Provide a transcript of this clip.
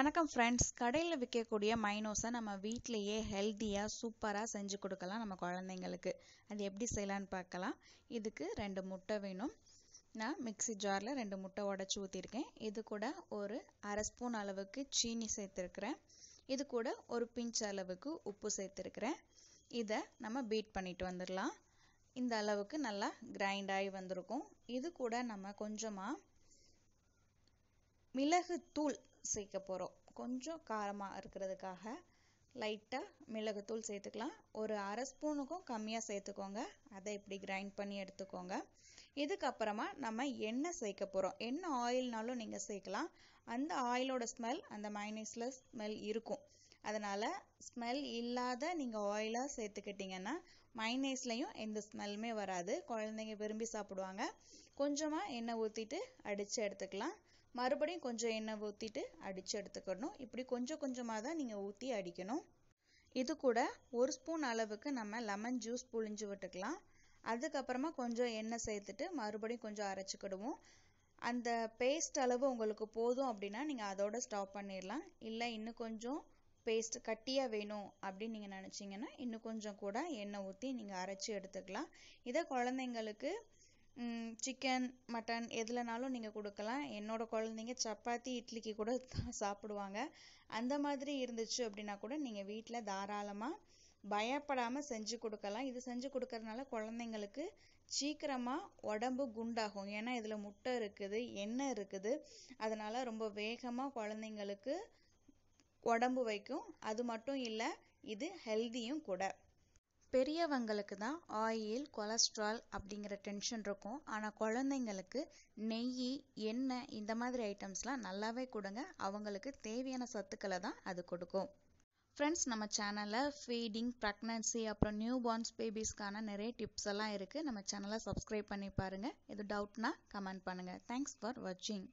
வணக்கம் ஃப்ரெண்ட்ஸ் கடையில் விற்கக்கூடிய மைனோஸை நம்ம வீட்லேயே ஹெல்த்தியாக சூப்பராக செஞ்சு கொடுக்கலாம் நம்ம குழந்தைங்களுக்கு அது எப்படி செய்யலான்னு பார்க்கலாம் இதுக்கு ரெண்டு முட்டை வேணும் நான் மிக்சி ஜாரில் ரெண்டு முட்டை உடச்சி ஊற்றிருக்கேன் இது கூட ஒரு அரை ஸ்பூன் அளவுக்கு சீனி சேர்த்துருக்குறேன் இது கூட ஒரு பிஞ்ச் அளவுக்கு உப்பு சேர்த்துருக்குறேன் இதை நம்ம பீட் பண்ணிட்டு வந்துடலாம் இந்த அளவுக்கு நல்லா கிரைண்ட் ஆகி வந்திருக்கும் இது கூட நம்ம கொஞ்சமாக மிளகுத்தூள் சேர்க்க போகிறோம் கொஞ்சம் காரமாக இருக்கிறதுக்காக லைட்டாக மிளகுத்தூள் சேர்த்துக்கலாம் ஒரு அரை ஸ்பூனுக்கும் கம்மியாக சேர்த்துக்கோங்க அதை இப்படி கிரைண்ட் பண்ணி எடுத்துக்கோங்க இதுக்கப்புறமா நம்ம எண்ணெய் சேர்க்க போகிறோம் எண்ணெய் ஆயில்னாலும் நீங்கள் சேர்க்கலாம் அந்த ஆயிலோட ஸ்மெல் அந்த மைனஸில் ஸ்மெல் இருக்கும் அதனால் ஸ்மெல் இல்லாத நீங்கள் ஆயிலாக சேர்த்துக்கிட்டிங்கன்னா மைனேஸ்லையும் எந்த ஸ்மெல்லுமே வராது குழந்தைங்க விரும்பி சாப்பிடுவாங்க கொஞ்சமாக எண்ணெய் ஊற்றிட்டு அடித்து எடுத்துக்கலாம் மறுபடியும் கொஞ்சம் எண்ணெய் ஊற்றிட்டு அடித்து எடுத்துக்கணும் இப்படி கொஞ்சம் கொஞ்சமாக தான் நீங்கள் ஊற்றி அடிக்கணும் இது கூட ஒரு ஸ்பூன் அளவுக்கு நம்ம லெமன் ஜூஸ் புழிஞ்சு விட்டுக்கலாம் அதுக்கப்புறமா கொஞ்சம் எண்ணெய் சேர்த்துட்டு மறுபடியும் கொஞ்சம் அரைச்சிக்கிடுவோம் அந்த பேஸ்ட் அளவு உங்களுக்கு போதும் அப்படின்னா நீங்கள் அதோட ஸ்டாப் பண்ணிடலாம் இல்லை இன்னும் கொஞ்சம் பேஸ்ட் கட்டியாக வேணும் அப்படின்னு நீங்கள் நினச்சிங்கன்னா இன்னும் கொஞ்சம் கூட எண்ணெய் ஊற்றி நீங்கள் அரைச்சி எடுத்துக்கலாம் இதை குழந்தைங்களுக்கு சிக்கன் மட்டன் எதுலனாலும் நீங்கள் கொடுக்கலாம் என்னோட குழந்தைங்க சப்பாத்தி இட்லிக்கு கூட சாப்பிடுவாங்க அந்த மாதிரி இருந்துச்சு அப்படின்னா கூட நீங்கள் வீட்டில் தாராளமாக பயப்படாமல் செஞ்சு கொடுக்கலாம் இது செஞ்சு கொடுக்கறதுனால குழந்தைங்களுக்கு சீக்கிரமாக உடம்பு குண்டாகும் ஏன்னா இதில் முட்டை இருக்குது எண்ணெய் இருக்குது அதனால் ரொம்ப வேகமாக குழந்தைங்களுக்கு உடம்பு வைக்கும் அது மட்டும் இல்லை இது ஹெல்தியும் கூட பெரியவங்களுக்கு தான் ஆயில் கொலஸ்ட்ரால் அப்படிங்கிற டென்ஷன் இருக்கும் ஆனால் குழந்தைங்களுக்கு நெய் எண்ணெய் இந்த மாதிரி ஐட்டம்ஸ்லாம் நல்லாவே கொடுங்க அவங்களுக்கு தேவையான சத்துக்களை தான் அது கொடுக்கும் ஃப்ரெண்ட்ஸ் நம்ம சேனலில் ஃபீடிங் ப்ரெக்னன்சி அப்புறம் நியூ பார்ன்ஸ் பேபிஸ்க்கான நிறைய டிப்ஸ் எல்லாம் இருக்குது நம்ம சேனலை சப்ஸ்கிரைப் பண்ணி பாருங்கள் எது டவுட்னா கமெண்ட் பண்ணுங்கள் தேங்க்ஸ் ஃபார் வாட்சிங்